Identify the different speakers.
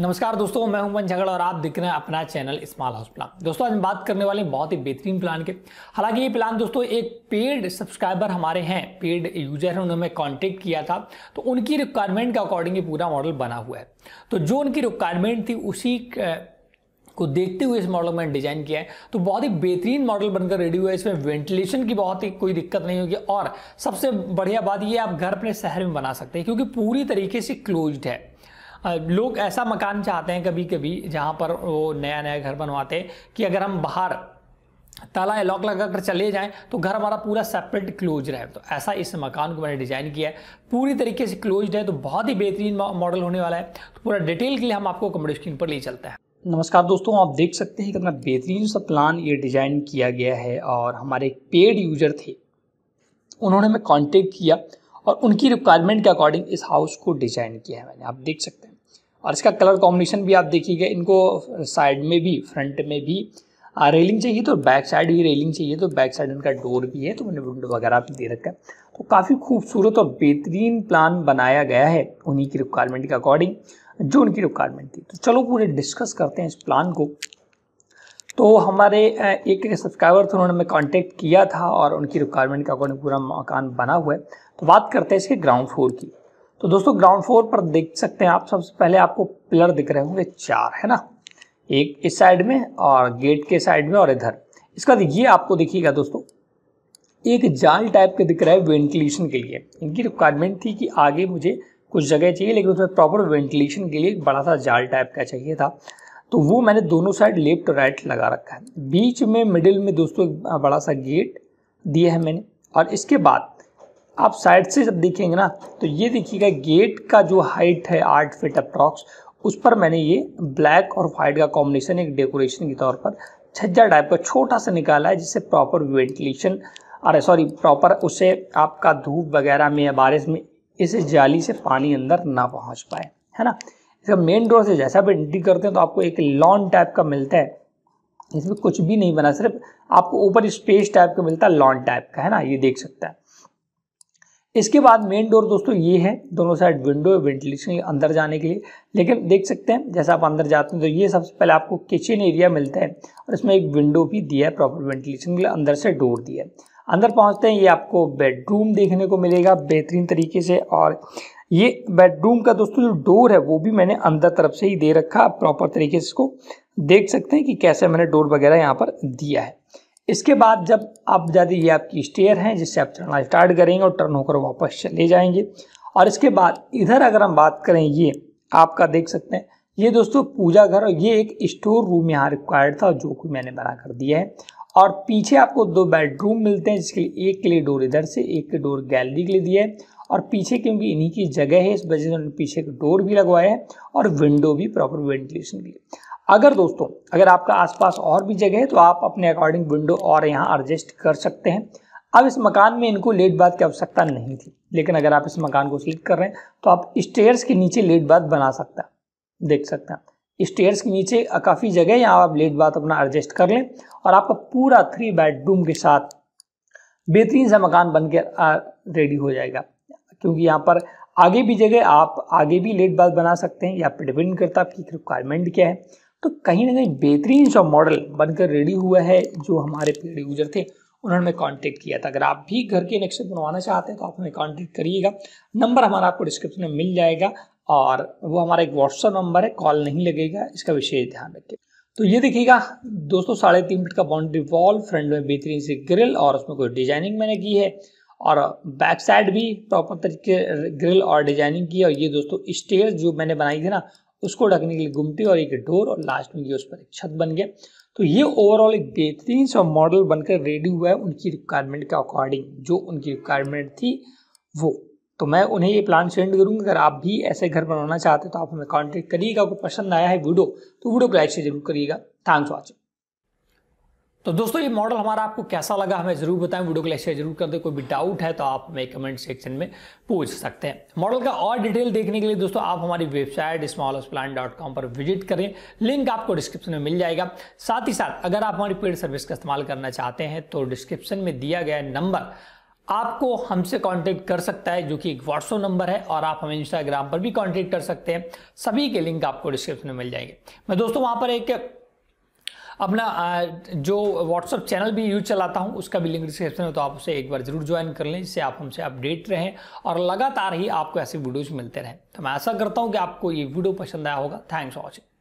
Speaker 1: नमस्कार दोस्तों मैं हूं झगड़ और आप देख रहे हैं अपना चैनल स्मॉल हाउस प्लान दोस्तों आज हम बात करने वाले हैं बहुत ही बेहतरीन प्लान के हालांकि ये प्लान दोस्तों एक पेड सब्सक्राइबर हमारे हैं पेड यूजर हैं उन्होंने कांटेक्ट किया था तो उनकी रिक्वायरमेंट के अकॉर्डिंग ये पूरा मॉडल बना हुआ है तो जो उनकी रिक्वायरमेंट थी उसी को देखते हुए इस मॉडल में डिजाइन किया है तो बहुत ही बेहतरीन मॉडल बनकर रेडी हुआ है इसमें वेंटिलेशन की बहुत ही कोई दिक्कत नहीं होगी और सबसे बढ़िया बात ये आप घर अपने शहर में बना सकते हैं क्योंकि पूरी तरीके से क्लोज्ड है लोग ऐसा मकान चाहते हैं कभी कभी जहाँ पर वो नया नया घर बनवाते हैं कि अगर हम बाहर ताला या लॉक लगा कर चले जाएं तो घर हमारा पूरा सेपरेट क्लोज रहे तो ऐसा इस मकान को मैंने डिज़ाइन किया है पूरी तरीके से क्लोज है तो बहुत ही बेहतरीन मॉडल होने वाला है तो पूरा डिटेल के लिए हम आपको कमरे स्क्रीन पर ले चलते हैं नमस्कार दोस्तों आप देख सकते हैं कितना बेहतरीन सा प्लान ये डिज़ाइन किया गया है और हमारे पेड यूजर थे उन्होंने हमें कॉन्टेक्ट किया और उनकी रिक्वायरमेंट के अकॉर्डिंग इस हाउस को डिजाइन किया है मैंने आप देख सकते हैं और इसका कलर कॉम्बिनेशन भी आप देखिएगा इनको साइड में भी फ्रंट में भी आ, रेलिंग चाहिए तो बैक साइड भी रेलिंग चाहिए तो बैक साइड इनका डोर भी है तो मैंने विंडो वगैरह भी दे रखा है तो काफ़ी खूबसूरत और बेहतरीन प्लान बनाया गया है उन्हीं की रिक्वायरमेंट के अकॉर्डिंग जो उनकी रिक्वायरमेंट थी तो चलो पूरे डिस्कस करते हैं इस प्लान को तो हमारे एक सब्सक्राइबर थे तो उन्होंने हमें कॉन्टेक्ट किया था और उनकी रिक्वायरमेंट के अकॉर्डिंग पूरा मकान बना हुआ है बात करते हैं इसके ग्राउंड फ्लोर की तो दोस्तों ग्राउंड फ्लोर पर देख सकते हैं आप सबसे पहले आपको पिलर दिख रहे होंगे चार है ना एक इस साइड में और गेट के साइड में और इधर इसका ये आपको दिखिएगा दोस्तों एक जाल टाइप के दिख रहा है वेंटिलेशन के लिए इनकी रिक्वायरमेंट थी कि आगे मुझे कुछ जगह चाहिए लेकिन उसमें प्रॉपर वेंटिलेशन के लिए एक बड़ा सा जाल टाइप का चाहिए था तो वो मैंने दोनों साइड लेफ्ट राइट लगा रखा है बीच में मिडिल में दोस्तों एक बड़ा सा गेट दिया है मैंने और इसके बाद आप साइड से जब देखेंगे ना तो ये देखिएगा गेट का जो हाइट है आठ फीट अप्रॉक्स उस पर मैंने ये ब्लैक और वाइट का कॉम्बिनेशन एक डेकोरेशन के तौर पर छज्जा टाइप का छोटा सा निकाला है जिससे प्रॉपर वेंटिलेशन अरे सॉरी प्रॉपर उसे आपका धूप वगैरह में या बारिश में इस जाली से पानी अंदर ना पहुंच पाए है ना इसका मेन डोर से जैसा आप एंट्री करते हैं तो आपको एक लॉन टाइप का मिलता है इसमें कुछ भी नहीं बना सिर्फ आपको ऊपर स्पेस टाइप का मिलता है लॉन टाइप का है ना ये देख सकता है इसके बाद मेन डोर दोस्तों ये है दोनों साइड विंडो है वेंटिलेशन के अंदर जाने के लिए लेकिन देख सकते हैं जैसा आप अंदर जाते हैं तो ये सबसे पहले आपको किचन एरिया मिलता है और इसमें एक विंडो भी दिया है प्रॉपर वेंटिलेशन के लिए अंदर से डोर दिया है अंदर पहुंचते हैं ये आपको बेडरूम देखने को मिलेगा बेहतरीन तरीके से और ये बेडरूम का दोस्तों जो डोर है वो भी मैंने अंदर तरफ से ही दे रखा प्रॉपर तरीके से इसको देख सकते हैं कि कैसे मैंने डोर वगैरह यहाँ पर दिया है इसके बाद जब आप जाते ये आपकी स्टेयर हैं जिससे आप चढ़ना स्टार्ट करेंगे और टर्न होकर वापस चले जाएंगे और इसके बाद इधर अगर हम बात करें ये आपका देख सकते हैं ये दोस्तों पूजा घर और ये एक स्टोर रूम यहाँ रिक्वायर्ड था जो कि मैंने बना कर दिया है और पीछे आपको दो बेडरूम मिलते हैं जिसके लिए एक के लिए डोर इधर से एक के डोर गैलरी के लिए दिया है और पीछे क्योंकि इन्हीं की जगह है इस वजह से उन्होंने पीछे एक डोर भी लगवाया है और विंडो भी प्रॉपर वेंटिलेशन के लिए अगर दोस्तों अगर आपका आसपास और भी जगह है तो आप अपने अकॉर्डिंग विंडो और यहाँ एडजस्ट कर सकते हैं अब इस मकान में इनको लेट बाथ की आवश्यकता नहीं थी लेकिन अगर आप इस मकान को सिलेक्ट कर रहे हैं तो आप स्टेयर्स के नीचे लेट बाथ बना सकते हैं देख सकते हैं स्टेयर्स के नीचे काफ़ी जगह है यहाँ आप लेट बाथ अपना एडजस्ट कर लें और आपका पूरा थ्री बेडरूम के साथ बेहतरीन सा मकान बन के रेडी हो जाएगा क्योंकि यहाँ पर आगे भी जगह आप आगे भी लेट बाथ बना सकते हैं या पर डिपेंड करता है आपकी रिक्वायरमेंट क्या है तो कहीं ना कहीं बेहतरीन सा मॉडल बनकर रेडी हुआ है जो हमारे पेड यूजर थे उन्होंने कॉन्टेक्ट किया था अगर आप भी घर के नक्शे बनवाना चाहते हैं तो आप हमें कॉन्टेक्ट करिएगा नंबर हमारा आपको डिस्क्रिप्शन में मिल जाएगा और वो हमारा एक व्हाट्सअप नंबर है कॉल नहीं लगेगा इसका विशेष ध्यान रखिए तो ये देखिएगा दोस्तों साढ़े तीन फिट का बाउंड्री वॉल फ्रंट में बेहतरीन सी ग्रिल और उसमें कोई डिजाइनिंग मैंने की है और बैक साइड भी प्रॉपर तरीके ग्रिल और डिजाइनिंग की है और ये दोस्तों स्टेयर जो मैंने बनाई थी ना उसको ढकने के लिए गुमटी और एक डोर और लास्ट में ये उस पर एक छत बन गया तो ये ओवरऑल एक बेहतरीन सा मॉडल बनकर रेडी हुआ है उनकी रिक्वायरमेंट के अकॉर्डिंग जो उनकी रिक्वायरमेंट थी वो तो मैं उन्हें ये प्लान सेंड करूंगा अगर आप भी ऐसे घर बनाना चाहते तो आप हमें कॉन्टेक्ट करिएगा आपको पसंद आया है वीडियो तो वीडियो को लाइक से जरूर करिएगा थैंक्स वॉचिंग तो दोस्तों ये मॉडल हमारा आपको कैसा लगा हमें जरूर बताएं वीडियो को लाइक शेयर जरूर कर दें कोई भी डाउट है तो आप हमें कमेंट सेक्शन में पूछ सकते हैं मॉडल का और डिटेल देखने के लिए दोस्तों आप हमारी वेबसाइट स्मॉल पर विजिट करें लिंक आपको डिस्क्रिप्शन में मिल जाएगा साथ ही साथ अगर आप हमारी पेड सर्विस का इस्तेमाल करना चाहते हैं तो डिस्क्रिप्शन में दिया गया नंबर आपको हमसे कांटेक्ट कर सकता है जो कि एक व्हाट्सअप नंबर है और आप हमें इंस्टाग्राम पर भी कांटेक्ट कर सकते हैं सभी के लिंक आपको डिस्क्रिप्शन में मिल जाएंगे मैं दोस्तों वहां पर एक अपना जो व्हाट्सअप चैनल भी यूज चलाता हूँ उसका भी लिंक डिस्क्रिप्शन में तो आप उसे एक बार जरूर ज्वाइन कर लें जिससे आप हमसे अपडेट रहें और लगातार ही आपको ऐसे वीडियोज मिलते रहें तो मैं ऐसा करता हूँ कि आपको ये वीडियो पसंद आया होगा थैंक्स फॉर वॉचिंग